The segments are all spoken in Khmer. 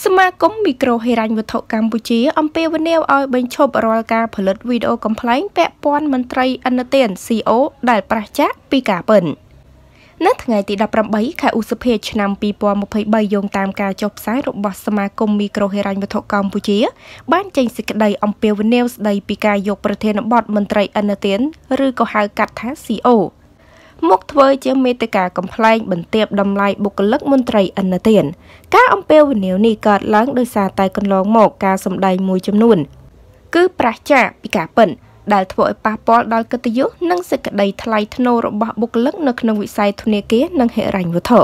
សមាគមមីក្រូហិរញ្ញវត្ថុកម្ពុជាអំពាវនាវឲ្យបញ្ឈប់រាល់ការផលិតវីដេអូកំប្លែងពាក់ព័ន្ធមន្ត្រីអន្តទាន CO ដែលប្រឆាំងពីការពិននៅថ្ងៃទី18ខែឧសភាឆ្នាំ2023យោងតាមការចុះផ្សាយរបស់សមាគមមីក្រូហិរញ្ញវត្ថុកម្ពុជា បានចេញសេចក្តីអំពាវនាវស្តីពីការយកប្រធានបទមន្ត្រីអន្តទានឬក៏ហៅកាត់ថា CO មកធ្វើជាមេតិការកំ pl ែងបន្ទាបតម្លៃបុគ្គលិកមន្ត្រីឥណទានការអំពាវនាវនេះកើតឡើងដោយសារតែកន្លងមកការសម្ដែងមួយចំនួនគឺប្រឆាពីការពិន ដែល ធ្វើឲ្យប៉ះពាល់ដល់កិត្តិយសនិងសេចក្តី ថ្លៃថ្នូររបស់បុគ្គលិកនៅក្នុងវិស័យធនាគារនិងហិរញ្ញវត្ថុ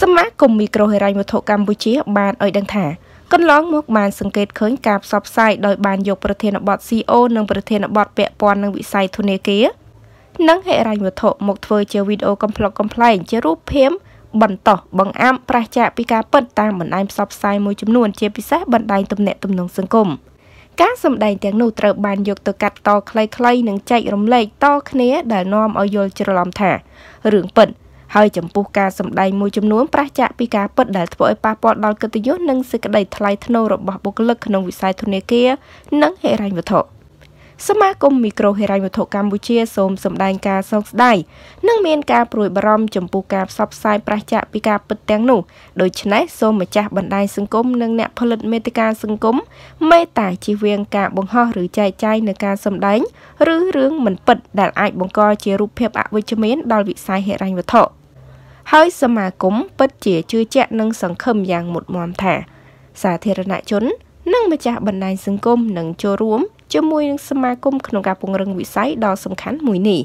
សមាគមមីក្រូហិរញ្ញវត្ថុកម្ពុជាបានឲ្យដឹងថាកន្លងមក បានសង្កេតឃើញការផ្សព្វផ្សាយដោយបានយក ប្រធានបទ CO និងប្រធានបទពាក់ព័ន្ធនឹងវិស័យធនាគារនិងហិរញ្ញវត្ថុមកធ្វើជាវីដេអូកំ pl ុកកំ pl ែងជារូបភាពបន្តោះបង្អាំប្រះចាកពីការពិតតាមបណ្ដាញផ្សព្វផ្សាយមួយចំនួនជាពិសេសបណ្ដាញទំនាក់ទំនងសង្គមការសម្ដែងទាំងនោះត្រូវបានយកទៅកាត់តខ្លីៗនិងចែករំលែកតគ្នា ដែលនាំឲ្យយល់ច្រឡំថារឿងពិតហើយចំពោះការសម្ដែងមួយចំនួនប្រះចាកពីការពិតដែលធ្វើឲ្យប៉ះពាល់ដល់កិត្តិយសនិងសេចក្តីថ្លៃថ្នូររបស់បុគ្គលិកក្នុងវិស័យធនាគារនិងហិរញ្ញវត្ថុ។សមាគមមីក្រូហិរញ្ញវត្ថុកម្ពុជា សូមសម្ដែងការសោកស្ដាយនិងមានការព្រួយបារម្ភចំពោះការផ្សព្វផ្សាយប្រឆាចពីការពិតទាំងនោះដូច្នេះសូមម្ចាស់បណ្ដាញសង្គមនិងអ្នកផលិតមេតិកាសង្គមមេត្តាជៀសវាងការបង្ហោះឬចែកចាយនៅការសម្ដែងឬរឿងមិនពិតដែលអាចបង្កជារូបភាពអវិជ្ជមានដល់វិស័យហិរញ្ញវត្ថុហើយសមាគមពិតជាជឿជាក់និងសង្ឃឹមយ៉ាងមុតមមថាសាធារណជន និងម្ចាស់បណ្ដាញសង្គមនឹងចូលរួមជាមួយនឹងសមាគមក្នុងការពង្រឹងវិស័យដ៏សំខាន់មួយនេះ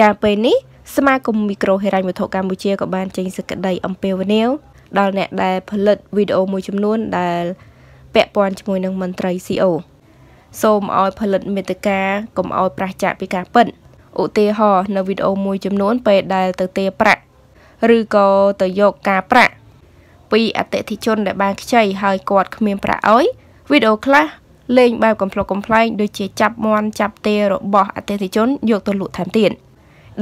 ចាពេលនេះសមាគមមីក្រូហិរញ្ញវត្ថុកម្ពុជាក៏បាន ចេញសេចក្តីអំពាវនាវដល់អ្នកដែលផលិតវីដេអូមួយចំនួនដែលពាក់ព័ន្ធជាមួយនឹងមន្ត្រី CO សូមឲ្យផលិតមេតិកាកុំឲ្យប្រះចាកពីការពិតឧទាហរណ៍នៅវីដេអូមួយចំនួនពេលដែលទៅទារប្រាក់ឬក៏ទៅយកការប្រាក់ពីអតិថិជនដែលបានខ្ចីហើយគាត់គ្មានប្រាក់អោយវីដេអូខ្លះលេងបែបកំ pl ុកកំ pl ែងដូចជាចាប់មន់ចាប់ទេរបស់អតិថិជនយកទៅលក់ថែមទៀត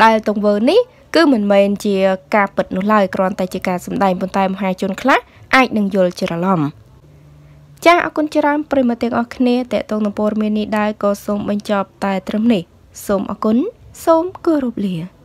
ដែលទង្វើនេះគឺមិនមែន ជា ការពិតនោះឡើយគ្រាន់តែជាការសម្ដែងប៉ុន្តែមហាជនខ្លះអាចនឹងយល់ច្រឡំចាអរគុណច្រើនប្រិមត្តទាំងអស់គ្នាតេតងនពរមាននេះដែរក៏សូមបញ្ចប់តែត្រឹមនេះ សូមអរគុណសូមគោរពលា